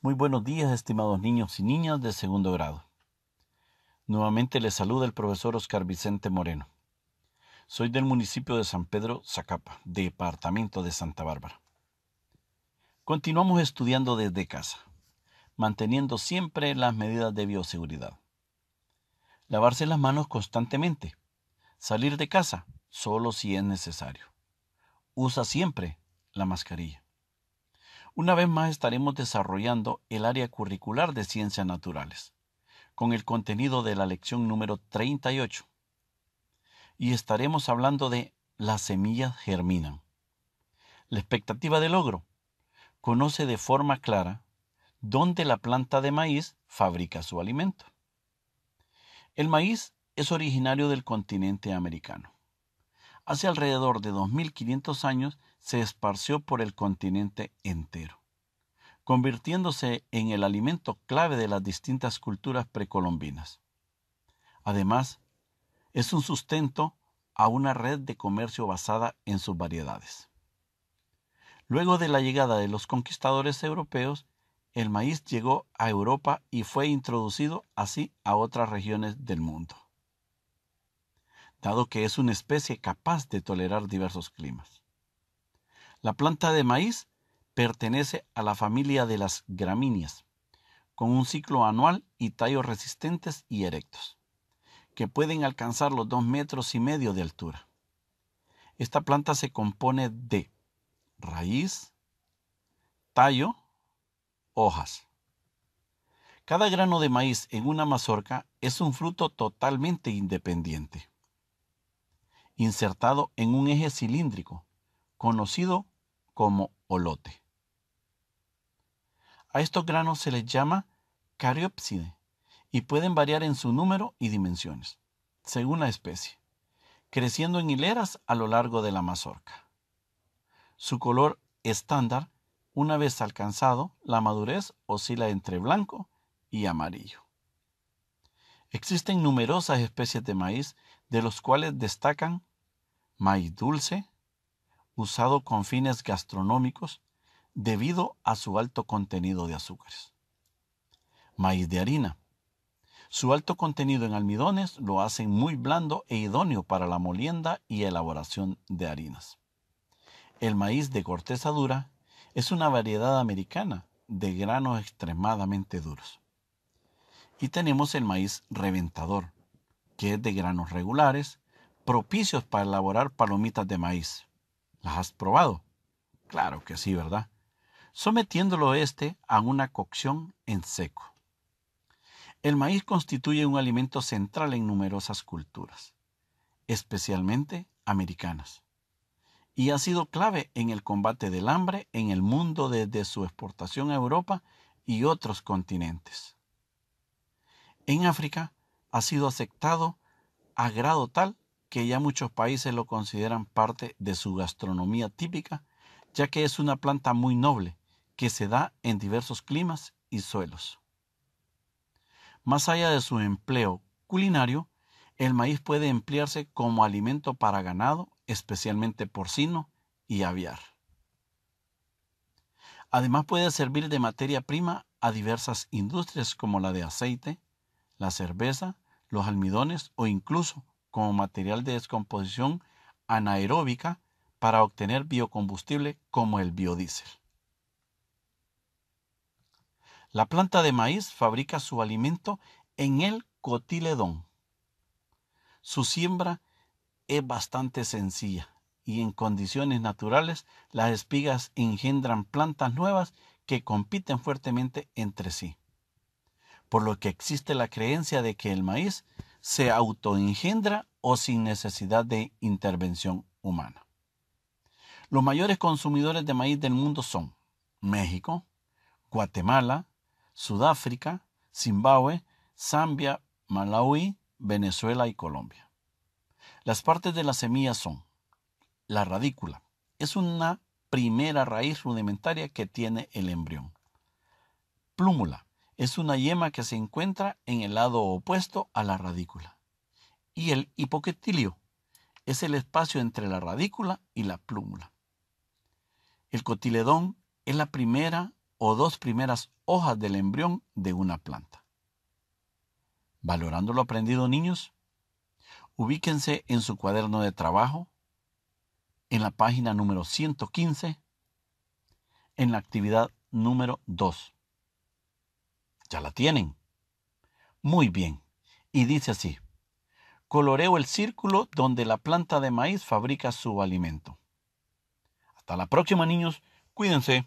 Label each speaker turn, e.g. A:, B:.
A: Muy buenos días, estimados niños y niñas de segundo grado. Nuevamente les saluda el profesor Oscar Vicente Moreno. Soy del municipio de San Pedro Zacapa, departamento de Santa Bárbara. Continuamos estudiando desde casa, manteniendo siempre las medidas de bioseguridad. Lavarse las manos constantemente. Salir de casa solo si es necesario. Usa siempre la mascarilla. Una vez más estaremos desarrollando el área curricular de ciencias naturales, con el contenido de la lección número 38. Y estaremos hablando de las semillas germinan. La expectativa de logro. Conoce de forma clara dónde la planta de maíz fabrica su alimento. El maíz es originario del continente americano hace alrededor de 2.500 años se esparció por el continente entero, convirtiéndose en el alimento clave de las distintas culturas precolombinas. Además, es un sustento a una red de comercio basada en sus variedades. Luego de la llegada de los conquistadores europeos, el maíz llegó a Europa y fue introducido así a otras regiones del mundo dado que es una especie capaz de tolerar diversos climas. La planta de maíz pertenece a la familia de las gramíneas, con un ciclo anual y tallos resistentes y erectos, que pueden alcanzar los dos metros y medio de altura. Esta planta se compone de raíz, tallo, hojas. Cada grano de maíz en una mazorca es un fruto totalmente independiente insertado en un eje cilíndrico, conocido como olote. A estos granos se les llama cariopside y pueden variar en su número y dimensiones, según la especie, creciendo en hileras a lo largo de la mazorca. Su color estándar, una vez alcanzado, la madurez oscila entre blanco y amarillo. Existen numerosas especies de maíz, de los cuales destacan maíz dulce, usado con fines gastronómicos debido a su alto contenido de azúcares. Maíz de harina. Su alto contenido en almidones lo hacen muy blando e idóneo para la molienda y elaboración de harinas. El maíz de corteza dura es una variedad americana de granos extremadamente duros. Y tenemos el maíz reventador, que es de granos regulares propicios para elaborar palomitas de maíz. ¿Las has probado? Claro que sí, ¿verdad? Sometiéndolo este a una cocción en seco. El maíz constituye un alimento central en numerosas culturas, especialmente americanas, y ha sido clave en el combate del hambre en el mundo desde su exportación a Europa y otros continentes. En África ha sido aceptado a grado tal que ya muchos países lo consideran parte de su gastronomía típica, ya que es una planta muy noble, que se da en diversos climas y suelos. Más allá de su empleo culinario, el maíz puede emplearse como alimento para ganado, especialmente porcino y aviar. Además puede servir de materia prima a diversas industrias como la de aceite, la cerveza, los almidones o incluso como material de descomposición anaeróbica para obtener biocombustible como el biodiesel. La planta de maíz fabrica su alimento en el cotiledón. Su siembra es bastante sencilla y en condiciones naturales las espigas engendran plantas nuevas que compiten fuertemente entre sí, por lo que existe la creencia de que el maíz se autoengendra o sin necesidad de intervención humana. Los mayores consumidores de maíz del mundo son México, Guatemala, Sudáfrica, Zimbabue, Zambia, Malawi, Venezuela y Colombia. Las partes de la semilla son la radícula. Es una primera raíz rudimentaria que tiene el embrión. Plúmula es una yema que se encuentra en el lado opuesto a la radícula. Y el hipoquetilio es el espacio entre la radícula y la plúmula. El cotiledón es la primera o dos primeras hojas del embrión de una planta. Valorando lo aprendido, niños, ubíquense en su cuaderno de trabajo, en la página número 115, en la actividad número 2 ¿Ya la tienen? Muy bien. Y dice así. Coloreo el círculo donde la planta de maíz fabrica su alimento. Hasta la próxima, niños. Cuídense.